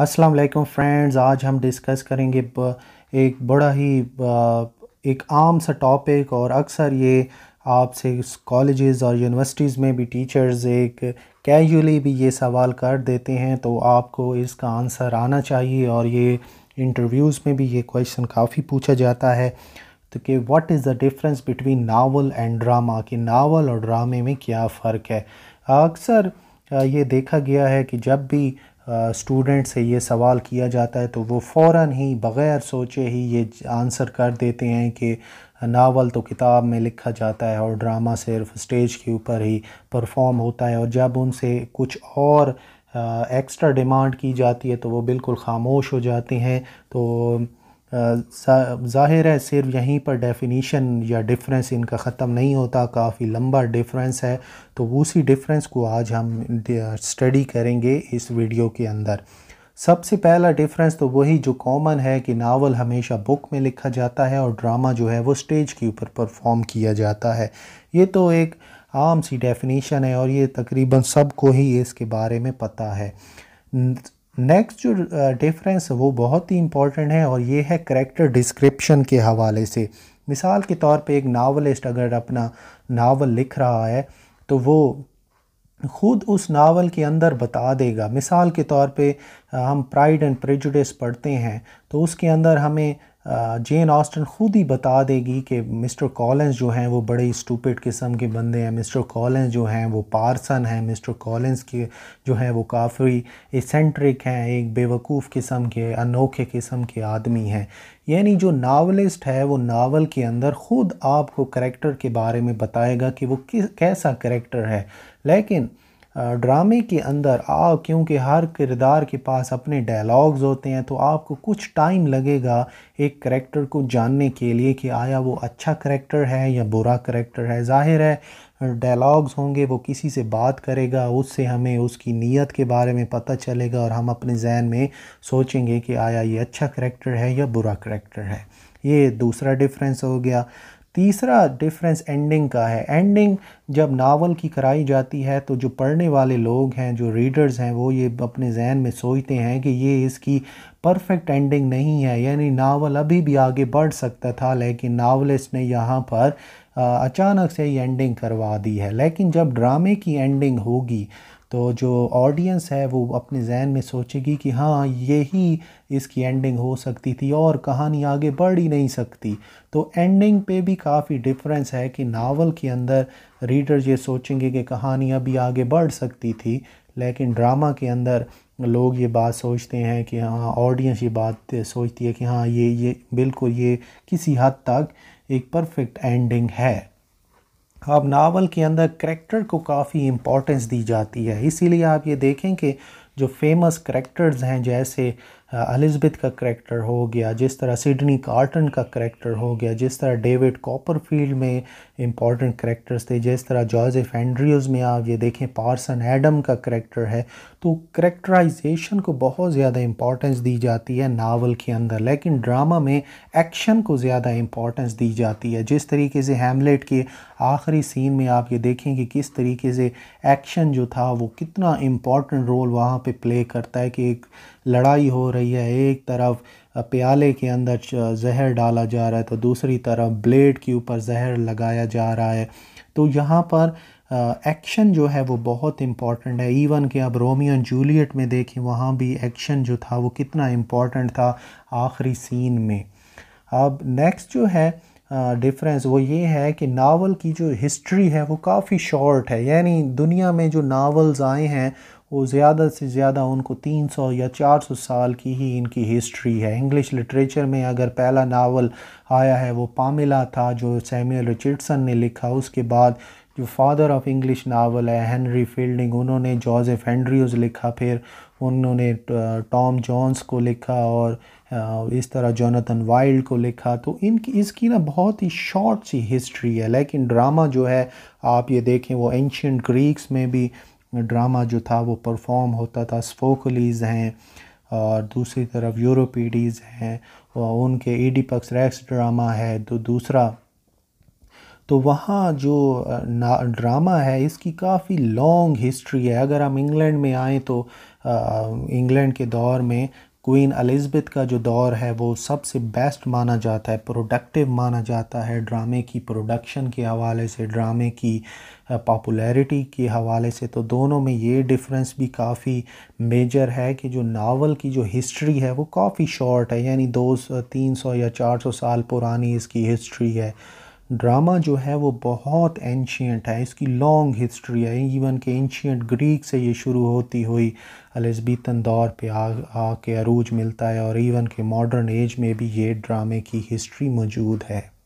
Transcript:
अस्सलाम वालेकुम फ्रेंड्स आज हम डिस्कस करेंगे एक बड़ा ही एक आम सा टॉपिक और अक्सर ये आपसे कॉलेजेस और यूनिवर्सिटीज़ में भी टीचर्स एक कैजुअली भी ये सवाल कर देते हैं तो आपको इसका आंसर आना चाहिए और ये इंटरव्यूज़ में भी ये क्वेश्चन काफ़ी पूछा जाता है तो कि what is the difference between novel and drama कि नावल और ड्रामे में क्या फ़र्क है अक्सर ये देखा गया है कि जब भी स्टूडेंट से ये सवाल किया जाता है तो वो फ़ौर ही बग़ैर सोचे ही ये आंसर कर देते हैं कि नावल तो किताब में लिखा जाता है और ड्रामा सिर्फ स्टेज के ऊपर ही परफॉर्म होता है और जब उनसे कुछ और एक्स्ट्रा डिमांड की जाती है तो वो बिल्कुल खामोश हो जाते हैं तो ज़ाहिर है सिर्फ यहीं पर डेफिनीशन या डिफरेंस इनका ख़त्म नहीं होता काफ़ी लंबा डिफरेंस है तो उसी डिफरेंस को आज हम स्टडी करेंगे इस वीडियो के अंदर सबसे पहला डिफरेंस तो वही जो कॉमन है कि नावल हमेशा बुक में लिखा जाता है और ड्रामा जो है वो स्टेज के ऊपर परफॉर्म किया जाता है ये तो एक आम सी डेफिनीशन है और ये तकरीबन सबको ही इसके बारे में पता है नेक्स्ट जो डिफरेंस uh, वो बहुत ही इम्पॉर्टेंट है और ये है करेक्टर डिस्क्रिप्शन के हवाले से मिसाल के तौर पे एक नावलिस्ट अगर अपना नावल लिख रहा है तो वो ख़ुद उस नावल के अंदर बता देगा मिसाल के तौर पे हम प्राइड एंड प्रेजुडिस पढ़ते हैं तो उसके अंदर हमें जेन ऑस्टन खुद ही बता देगी कि मिस्टर कॉलेंस जो हैं वो बड़े स्टूपिड किस्म के बंदे हैं मिस्टर कॉलेंस जो हैं वो पार्सन हैं मिस्टर कॉलेंस के जो हैं वो काफ़ी इसेंट्रिक हैं एक बेवकूफ़ किस्म के अनोखे किस्म के आदमी हैं यानी जो नावलिस्ट है वो नावल के अंदर ख़ुद आपको करेक्टर के बारे में बताएगा कि वो किस कैसा करेक्टर है लेकिन ड्रामे के अंदर आ क्योंकि हर किरदार के पास अपने डायलॉग्स होते हैं तो आपको कुछ टाइम लगेगा एक करेक्टर को जानने के लिए कि आया वो अच्छा करेक्टर है या बुरा करेक्टर है जाहिर है डायलॉग्स होंगे वो किसी से बात करेगा उससे हमें उसकी नीयत के बारे में पता चलेगा और हम अपने जहन में सोचेंगे कि आया ये अच्छा करेक्टर है या बुरा करेक्टर है ये दूसरा डिफरेंस हो गया तीसरा डिफरेंस एंडिंग का है एंडिंग जब नावल की कराई जाती है तो जो पढ़ने वाले लोग हैं जो रीडर्स हैं वो ये अपने जहन में सोचते हैं कि ये इसकी परफेक्ट एंडिंग नहीं है यानी नावल अभी भी आगे बढ़ सकता था लेकिन नावलिस्ट ने यहाँ पर अचानक से ये एंडिंग करवा दी है लेकिन जब ड्रामे की एंडिंग होगी तो जो ऑडियंस है वो अपने जहन में सोचेगी कि हाँ यही इसकी एंडिंग हो सकती थी और कहानी आगे बढ़ ही नहीं सकती तो एंडिंग पे भी काफ़ी डिफरेंस है कि नावल के अंदर रीडर ये सोचेंगे कि कहानियाँ भी आगे बढ़ सकती थी लेकिन ड्रामा के अंदर लोग ये बात सोचते हैं कि हाँ ऑडियंस ये बात सोचती है कि हाँ ये ये बिल्कुल ये किसी हद तक एक परफेक्ट एंडिंग है अब नावल के अंदर करेक्टर को काफ़ी इम्पोर्टेंस दी जाती है इसीलिए आप ये देखें कि जो फेमस करेक्टर्स हैं जैसे एलिजबेथ का करैक्टर हो गया जिस तरह सिडनी कार्टन का करैक्टर हो गया जिस तरह डेविड कॉपरफील्ड में इंपॉर्टेंट करैक्टर्स थे जिस तरह जॉजफ एंड्रियोज़ में आप ये देखें पार्सन एडम का करैक्टर है तो करैक्टराइजेशन को बहुत ज़्यादा इम्पॉर्टेंस दी जाती है नावल के अंदर लेकिन ड्रामा में एक्शन को ज़्यादा इम्पॉर्टेंस दी जाती है जिस तरीके से हेमलेट के आखिरी सीन में आप ये देखें कि किस तरीके से एक्शन जो था वो कितना इम्पॉर्टेंट रोल वहाँ पर प्ले करता है कि एक लड़ाई हो रही है एक तरफ प्याले के अंदर जहर डाला जा रहा है तो दूसरी तरफ ब्लेड के ऊपर जहर लगाया जा रहा है तो यहाँ पर एक्शन जो है वो बहुत इम्पॉर्टेंट है इवन कि अब रोमियो एंड जूलियट में देखें वहाँ भी एक्शन जो था वो कितना इम्पॉर्टेंट था आखिरी सीन में अब नेक्स्ट जो है डिफरेंस वो ये है कि नावल की जो हिस्ट्री है वो काफ़ी शॉर्ट है यानी दुनिया में जो नावल्स आए हैं वो ज़्यादा से ज़्यादा उनको 300 या 400 साल की ही इनकी हिस्ट्री है इंग्लिश लिटरेचर में अगर पहला नावल आया है वो पामिला था जो सैमुअल रिचर्डसन ने लिखा उसके बाद जो फादर ऑफ इंग्लिश नावल है हेनरी फील्डिंग उन्होंने जोसेफ हेनरीज लिखा फिर उन्होंने टॉम जॉन्स को लिखा और इस तरह जोनाथन वाइल्ड को लिखा तो इनकी इसकी ना बहुत ही शॉर्ट सी हिस्ट्री है लेकिन ड्रामा जो है आप ये देखें वो एंशंट ग्रीक्स में भी ड्रामा जो था वो परफॉर्म होता था स्पोकलीज़ हैं और दूसरी तरफ यूरोपीडीज़ हैं और उनके ईडीपक्स रैक्स ड्रामा है तो दूसरा तो वहाँ जो ड्रामा है इसकी काफ़ी लॉन्ग हिस्ट्री है अगर हम इंग्लैंड में आएँ तो इंग्लैंड के दौर में क्वीन अलिजबेथ का जो दौर है वो सबसे बेस्ट माना जाता है प्रोडक्टिव माना जाता है ड्रामे की प्रोडक्शन के हवाले से ड्रामे की पॉपुलैरिटी के हवाले से तो दोनों में ये डिफरेंस भी काफ़ी मेजर है कि जो नावल की जो हिस्ट्री है वो काफ़ी शॉर्ट है यानी दो तीन सौ या चार सौ साल पुरानी इसकी हिस्ट्री है ड्रामा जो है वो बहुत एनशियट है इसकी लॉन्ग हिस्ट्री है इवन के एनशियट ग्रीक से ये शुरू होती हुई अलस्बीतन दौर पे आ आके अरूज मिलता है और इवन के मॉडर्न एज में भी ये ड्रामे की हिस्ट्री मौजूद है